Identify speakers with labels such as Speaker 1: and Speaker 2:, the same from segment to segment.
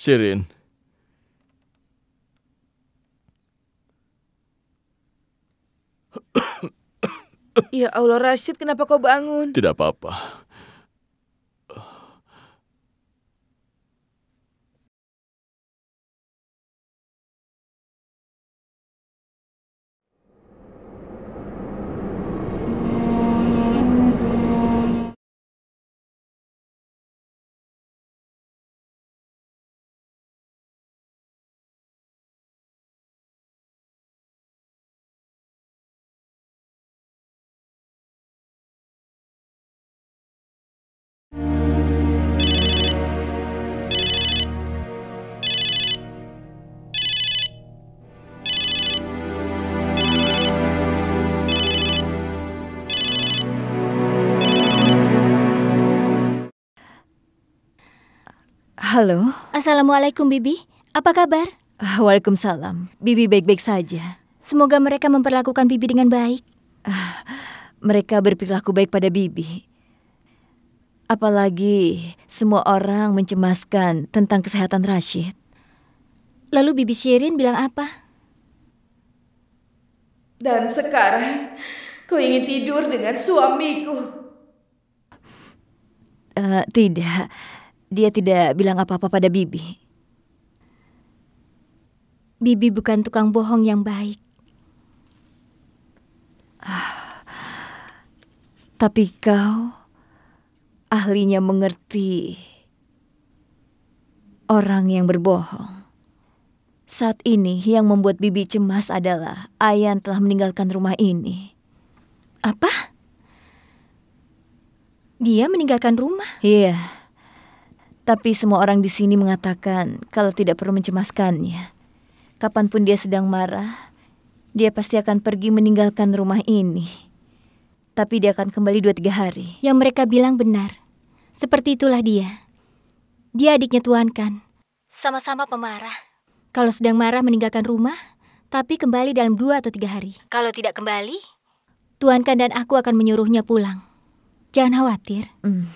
Speaker 1: Shirin. Ya Allah Rashid, kenapa kau bangun? Tidak apa-apa. Halo. Assalamualaikum, Bibi. Apa kabar? Ah, waalaikumsalam. Bibi baik-baik saja. Semoga mereka memperlakukan Bibi dengan baik. Uh, mereka berperilaku baik pada Bibi. Apalagi semua orang mencemaskan tentang kesehatan Rashid. Lalu Bibi Shirin bilang apa? Dan sekarang kau ingin tidur dengan suamiku. Uh, tidak, dia tidak bilang apa-apa pada Bibi. Bibi bukan tukang bohong yang baik. Uh, tapi kau ahlinya mengerti orang yang berbohong. Saat ini yang membuat Bibi cemas adalah Ayan telah meninggalkan rumah ini. Apa? Dia meninggalkan rumah? Iya. Yeah. Tapi semua orang di sini mengatakan kalau tidak perlu mencemaskannya. Kapanpun dia sedang marah, dia pasti akan pergi meninggalkan rumah ini. Tapi dia akan kembali dua tiga hari. Yang mereka bilang benar. Seperti itulah dia. Dia adiknya Tuan kan. Sama-sama pemarah. Kalau sedang marah meninggalkan rumah, tapi kembali dalam dua atau tiga hari. Kalau tidak kembali, Tuan kan dan aku akan menyuruhnya pulang. Jangan khawatir. Hmm.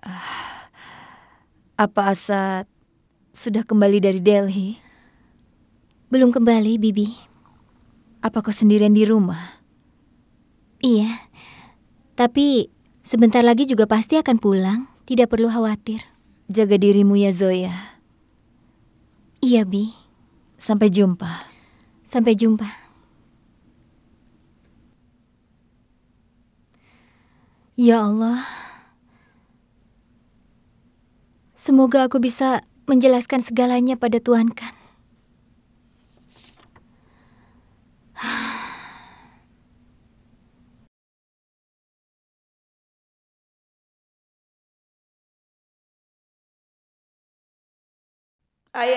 Speaker 1: Uh, apa Asad sudah kembali dari Delhi? Belum kembali, Bibi. Apa kau sendirian di rumah? Iya, tapi Sebentar lagi juga pasti akan pulang. Tidak perlu khawatir. Jaga dirimu ya, Zoya. Iya, Bi. Sampai jumpa. Sampai jumpa. Ya Allah. Semoga aku bisa menjelaskan segalanya pada Tuhan kan. Ayah.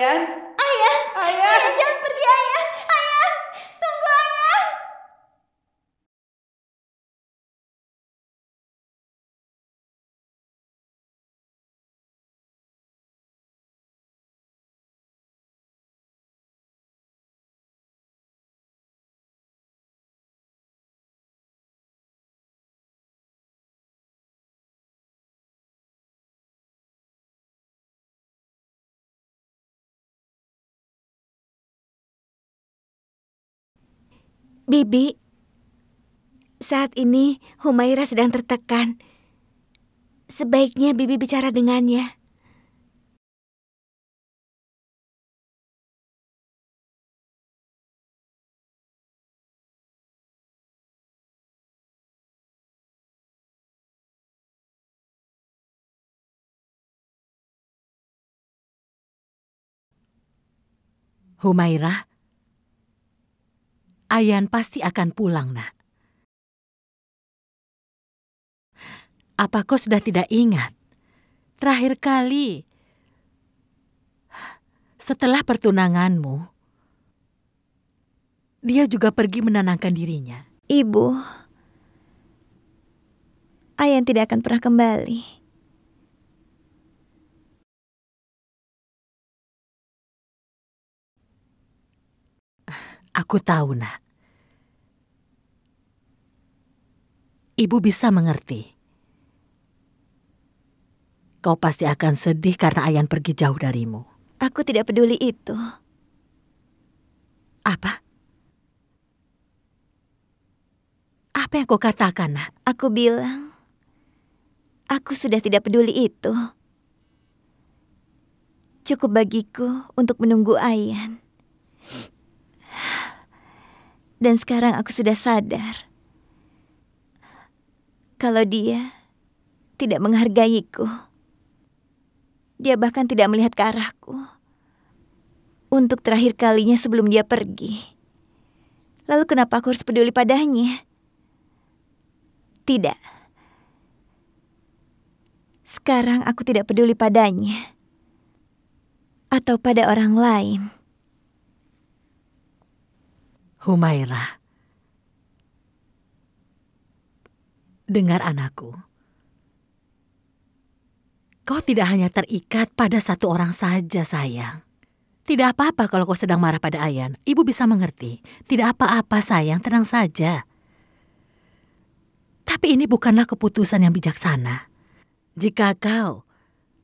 Speaker 1: Ayah. Ayah. Ayah jangan pergi ayah. Ayah. Tolong. Bibi, saat ini Humaira sedang tertekan. Sebaiknya Bibi bicara dengannya.
Speaker 2: Humairah, Ayan pasti akan pulang, nak. Apa kau sudah tidak ingat? Terakhir kali, setelah pertunanganmu,
Speaker 1: dia juga pergi menenangkan dirinya. Ibu, Ayan tidak akan pernah kembali.
Speaker 2: Aku tahu, nak. Ibu bisa mengerti. Kau pasti akan sedih karena Ayan pergi jauh darimu.
Speaker 1: Aku tidak peduli itu. Apa? Apa yang kau katakan, nak? Aku bilang, aku sudah tidak peduli itu. Cukup bagiku untuk menunggu Ayan. Dan sekarang aku sudah sadar kalau dia tidak menghargaiku. Dia bahkan tidak melihat ke arahku. Untuk terakhir kalinya sebelum dia pergi. Lalu kenapa aku harus peduli padanya? Tidak. Sekarang aku tidak peduli padanya. Atau pada orang lain.
Speaker 2: Humaira, Dengar anakku. Kau tidak hanya terikat pada satu orang saja, sayang. Tidak apa-apa kalau kau sedang marah pada Ayan. Ibu bisa mengerti. Tidak apa-apa, sayang. Tenang saja. Tapi ini bukanlah keputusan yang bijaksana. Jika kau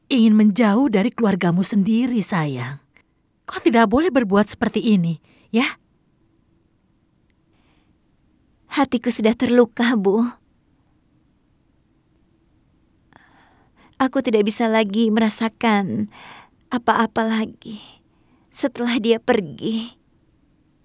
Speaker 2: ingin menjauh dari keluargamu sendiri, sayang, kau tidak boleh berbuat seperti
Speaker 1: ini, ya? Hatiku sudah terluka, Bu. Aku tidak bisa lagi merasakan apa-apa lagi setelah dia pergi.